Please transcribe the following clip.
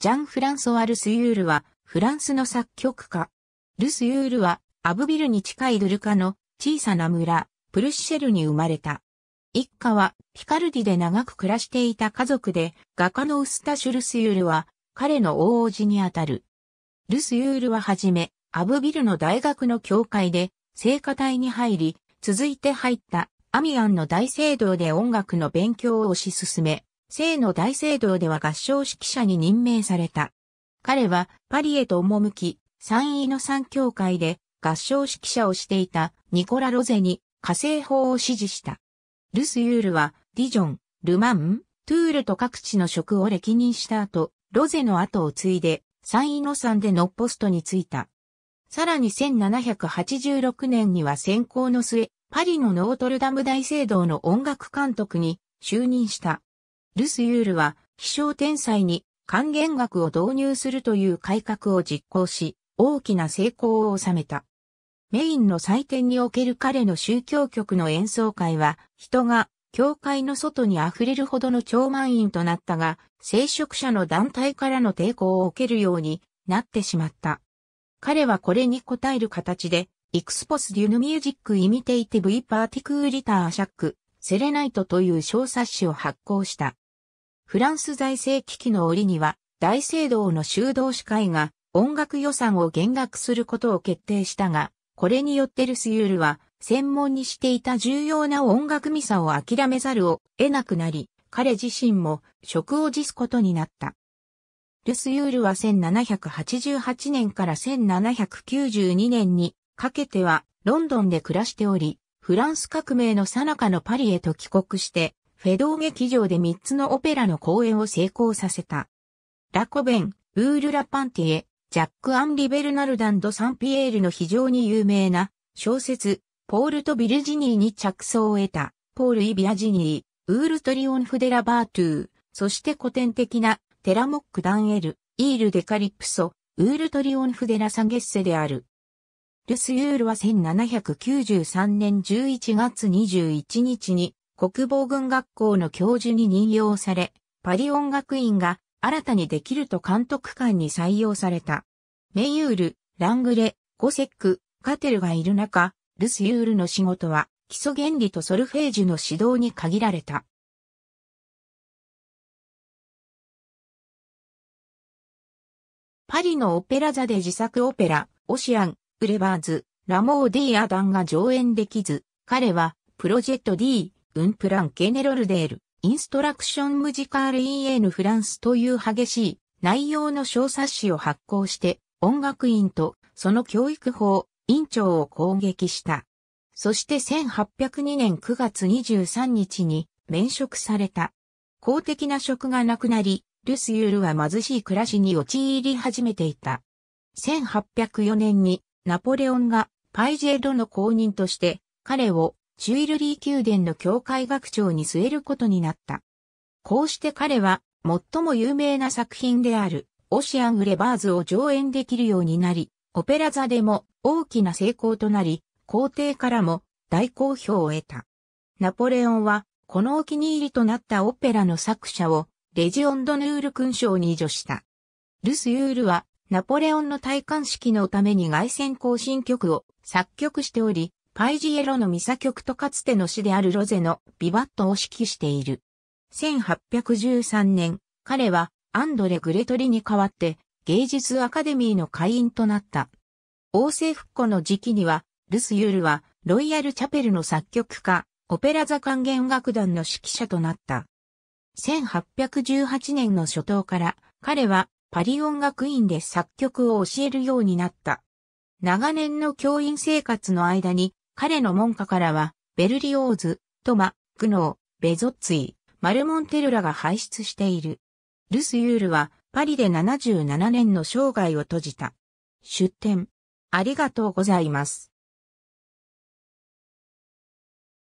ジャン・フランソワ・ルスユールは、フランスの作曲家。ルスユールは、アブビルに近いドゥルカの小さな村、プルシシェルに生まれた。一家は、ピカルディで長く暮らしていた家族で、画家のウスタシュ・ルスユールは、彼の大叔父にあたる。ルスユールははじめ、アブビルの大学の教会で、聖歌隊に入り、続いて入った、アミアンの大聖堂で音楽の勉強を推し進め、聖の大聖堂では合唱指揮者に任命された。彼はパリへと赴き、山陰の三教会で合唱指揮者をしていたニコラ・ロゼに火星法を支持した。ルスユールはディジョン、ルマン、トゥールと各地の職を歴任した後、ロゼの後を継いで山陰の三でのポストに就いた。さらに1786年には先行の末、パリのノートルダム大聖堂の音楽監督に就任した。ルスユールは、気象天才に還元学を導入するという改革を実行し、大きな成功を収めた。メインの祭典における彼の宗教曲の演奏会は、人が教会の外に溢れるほどの超満員となったが、聖職者の団体からの抵抗を受けるようになってしまった。彼はこれに応える形で、エクスポスデュヌミュージックイミテイティブイパーティクーリターシャックセレナイトという小冊子を発行した。フランス財政危機の折には、大聖堂の修道士会が音楽予算を減額することを決定したが、これによってルスユールは専門にしていた重要な音楽ミサを諦めざるを得なくなり、彼自身も職を辞すことになった。ルスユールは1788年から1792年にかけてはロンドンで暮らしており、フランス革命の最中のパリへと帰国して、フェドー劇場で3つのオペラの公演を成功させた。ラコベン、ウール・ラ・パンティエ、ジャック・アン・リベルナルダンド・サンピエールの非常に有名な小説、ポールとビルジニーに着想を得た、ポール・イ・ビアジニー、ウール・トリオン・フデラ・バートゥー、そして古典的なテラモック・ダンエル、イール・デカリプソ、ウール・トリオン・フデラ・サンゲッセである。ルスユールは1793年11月21日に国防軍学校の教授に任用され、パリ音楽院が新たにできると監督官に採用された。メユール、ラングレ、ゴセック、カテルがいる中、ルスユールの仕事は基礎原理とソルフェージュの指導に限られた。パリのオペラ座で自作オペラ、オシアン、ブレバーズ、ラモー・ディ・アダンが上演できず、彼は、プロジェット D、ウンプラン・ケネロルデール、インストラクション・ムジカール・イエヌ・フランスという激しい内容の小冊子を発行して、音楽院とその教育法、院長を攻撃した。そして1802年9月23日に免職された。公的な職がなくなり、ルスユールは貧しい暮らしに陥り始めていた。1804年にナポレオンがパイジェロの後任として彼をチュイルリー宮殿の教会学長に据えることになった。こうして彼は最も有名な作品であるオシアン・レバーズを上演できるようになり、オペラ座でも大きな成功となり、皇帝からも大好評を得た。ナポレオンはこのお気に入りとなったオペラの作者をレジオンドヌール勲章に助した。ルス・ユールはナポレオンの戴冠式のために外旋行進曲を作曲しており、パイジエロのミサ曲とかつての詩であるロゼのビバットを指揮している。1813年、彼はアンドレ・グレトリに代わって芸術アカデミーの会員となった。王政復古の時期には、ルス・ユールはロイヤル・チャペルの作曲家、オペラ座管弦楽団の指揮者となった。1818年の初頭から彼はパリ音楽院で作曲を教えるようになった。長年の教員生活の間に、彼の門下からは、ベルリオーズ、トマ、グノー、ベゾッツィ、マルモンテルラが輩出している。ルス・ユールは、パリで77年の生涯を閉じた。出展。ありがとうございます。